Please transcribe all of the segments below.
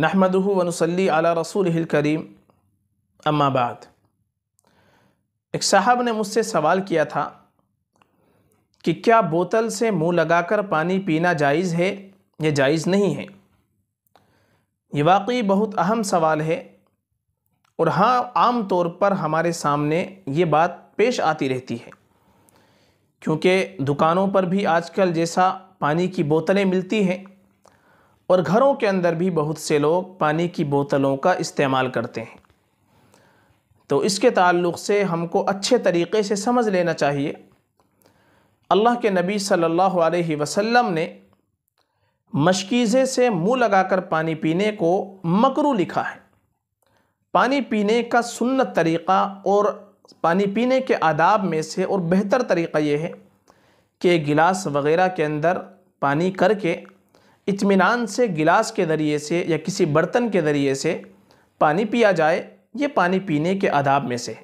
नहमद वनसली अला रसूल करीम अम्माबाद एक साहब ने मुझसे सवाल किया था कि क्या बोतल से मुंह लगाकर पानी पीना जायज़ है या जायज़ नहीं है ये वाकई बहुत अहम सवाल है और हाँ आम तौर पर हमारे सामने ये बात पेश आती रहती है क्योंकि दुकानों पर भी आजकल जैसा पानी की बोतलें मिलती हैं और घरों के अंदर भी बहुत से लोग पानी की बोतलों का इस्तेमाल करते हैं तो इसके ताल्लुक़ से हमको अच्छे तरीके से समझ लेना चाहिए अल्लाह के नबी सल्लल्लाहु अलैहि वसल्लम ने मशकीज़े से मुंह लगाकर पानी पीने को मकरू लिखा है पानी पीने का सुन्नत तरीक़ा और पानी पीने के आदाब में से और बेहतर तरीका ये है कि गिलास वगैरह के अंदर पानी करके इत्मीनान से गिलास के ज़रिए से या किसी बर्तन के ज़रिए से पानी पिया जाए ये पानी पीने के आदाब में से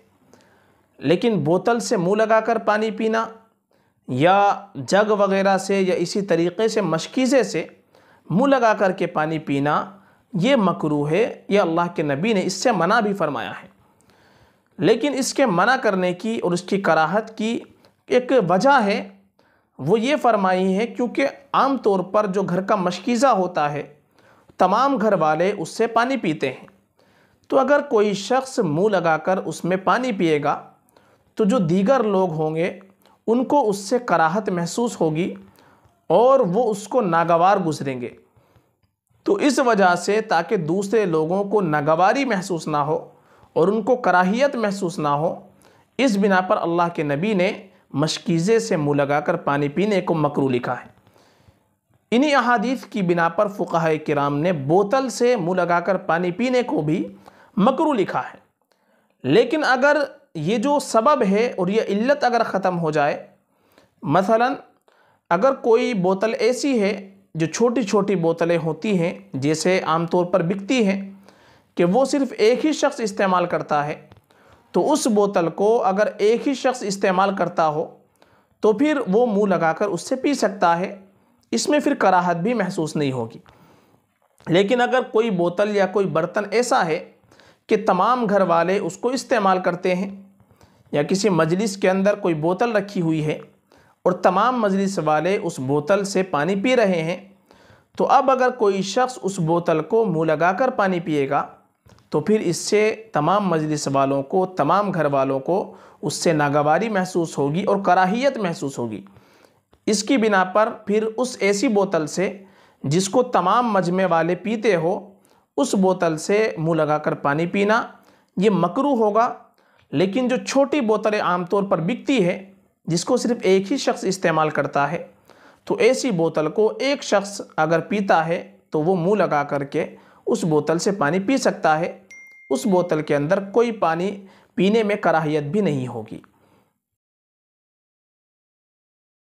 लेकिन बोतल से मुंह लगाकर पानी पीना या जग वगैरह से या इसी तरीके से मशकीज़े से मुंह लगा कर के पानी पीना ये मकरू है ये अल्लाह के नबी ने इससे मना भी फरमाया है लेकिन इसके मना करने की और उसकी कराहत की एक वजह है वो ये फरमाई है क्योंकि आम तौर पर जो घर का मशकीज़ा होता है तमाम घर वाले उससे पानी पीते हैं तो अगर कोई शख्स मुंह लगाकर उसमें पानी पिएगा तो जो दीगर लोग होंगे उनको उससे कराहत महसूस होगी और वो उसको नागवार गुजरेंगे तो इस वजह से ताकि दूसरे लोगों को नागवारी महसूस ना हो और उनको कराहियत महसूस ना हो इस बिना पर अल्लाह के नबी ने मशकीज़े से मुँह लगाकर पानी पीने को मकरू लिखा है इन्हीं अहादीत की बिना पर फ़ुकाह कराम ने बोतल से मुँह लगाकर पानी पीने को भी मकरू लिखा है लेकिन अगर ये जो सबब है और यह इल्लत अगर ख़त्म हो जाए मसलन अगर कोई बोतल ऐसी है जो छोटी छोटी बोतलें होती हैं जैसे आमतौर पर बिकती हैं कि वो सिर्फ़ एक ही शख्स इस्तेमाल करता है तो उस बोतल को अगर एक ही शख्स इस्तेमाल करता हो तो फिर वो मुंह लगाकर उससे पी सकता है इसमें फिर कराहत भी महसूस नहीं होगी लेकिन अगर कोई बोतल या कोई बर्तन ऐसा है कि तमाम घर वाले उसको इस्तेमाल करते हैं या किसी मजलिस के अंदर कोई बोतल रखी हुई है और तमाम मजलिस वाले उस बोतल से पानी पी रहे हैं तो अब अगर कोई शख्स उस बोतल को मुँह कर पानी पिएगा तो फिर इससे तमाम मजलिस वालों को तमाम घर वालों को उससे नागवारी महसूस होगी और कराहियत महसूस होगी इसकी बिना पर फिर उस ऐसी बोतल से जिसको तमाम मजमे वाले पीते हो उस बोतल से मुंह लगाकर पानी पीना ये मकरू होगा लेकिन जो छोटी बोतलें आमतौर पर बिकती है जिसको सिर्फ एक ही शख्स इस्तेमाल करता है तो ऐसी बोतल को एक शख्स अगर पीता है तो वो मुंह लगा करके उस बोतल से पानी पी सकता है उस बोतल के अंदर कोई पानी पीने में कराहियत भी नहीं होगी